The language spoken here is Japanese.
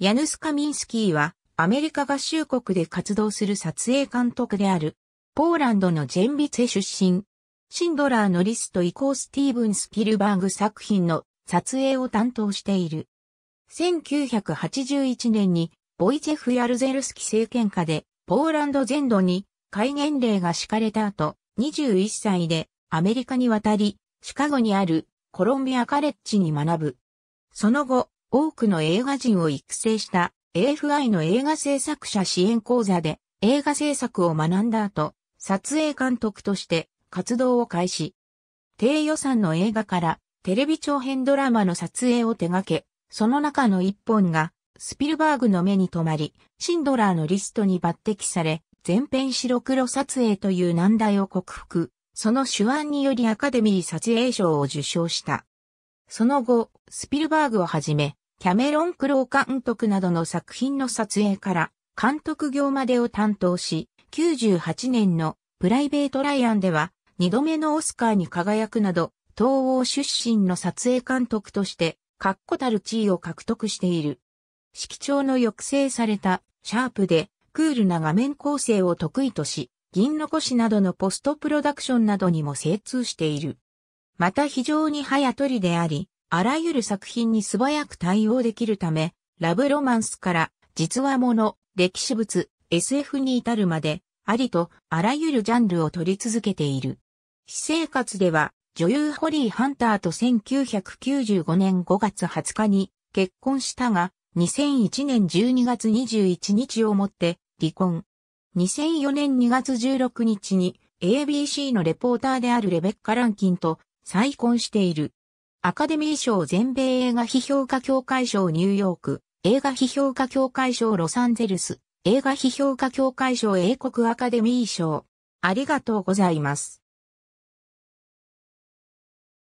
ヤヌス・カミンスキーは、アメリカ合衆国で活動する撮影監督である、ポーランドのジェンビツェ出身。シンドラーのリストイコースティーブン・スピルバーグ作品の撮影を担当している。1981年に、ボイチェフ・ヤルゼルスキ政権下で、ポーランド全土に戒厳令が敷かれた後、21歳でアメリカに渡り、シカゴにあるコロンビアカレッジに学ぶ。その後、多くの映画人を育成した AFI の映画制作者支援講座で映画制作を学んだ後、撮影監督として活動を開始。低予算の映画からテレビ長編ドラマの撮影を手掛け、その中の一本がスピルバーグの目に留まり、シンドラーのリストに抜擢され、全編白黒撮影という難題を克服、その手腕によりアカデミー撮影賞を受賞した。その後、スピルバーグをはじめ、キャメロン・クロー監督などの作品の撮影から監督業までを担当し、98年のプライベート・ライアンでは2度目のオスカーに輝くなど、東欧出身の撮影監督として、確固たる地位を獲得している。色調の抑制されたシャープでクールな画面構成を得意とし、銀のしなどのポストプロダクションなどにも精通している。また非常に早取りであり、あらゆる作品に素早く対応できるため、ラブロマンスから実話もの、歴史物、SF に至るまで、ありとあらゆるジャンルを取り続けている。私生活では、女優ホリー・ハンターと1995年5月20日に結婚したが、2001年12月21日をもって離婚。2004年2月16日に ABC のレポーターであるレベッカ・ランキンと再婚している。アカデミー賞全米映画批評家協会賞ニューヨーク、映画批評家協会賞ロサンゼルス、映画批評家協会賞英国アカデミー賞。ありがとうございます。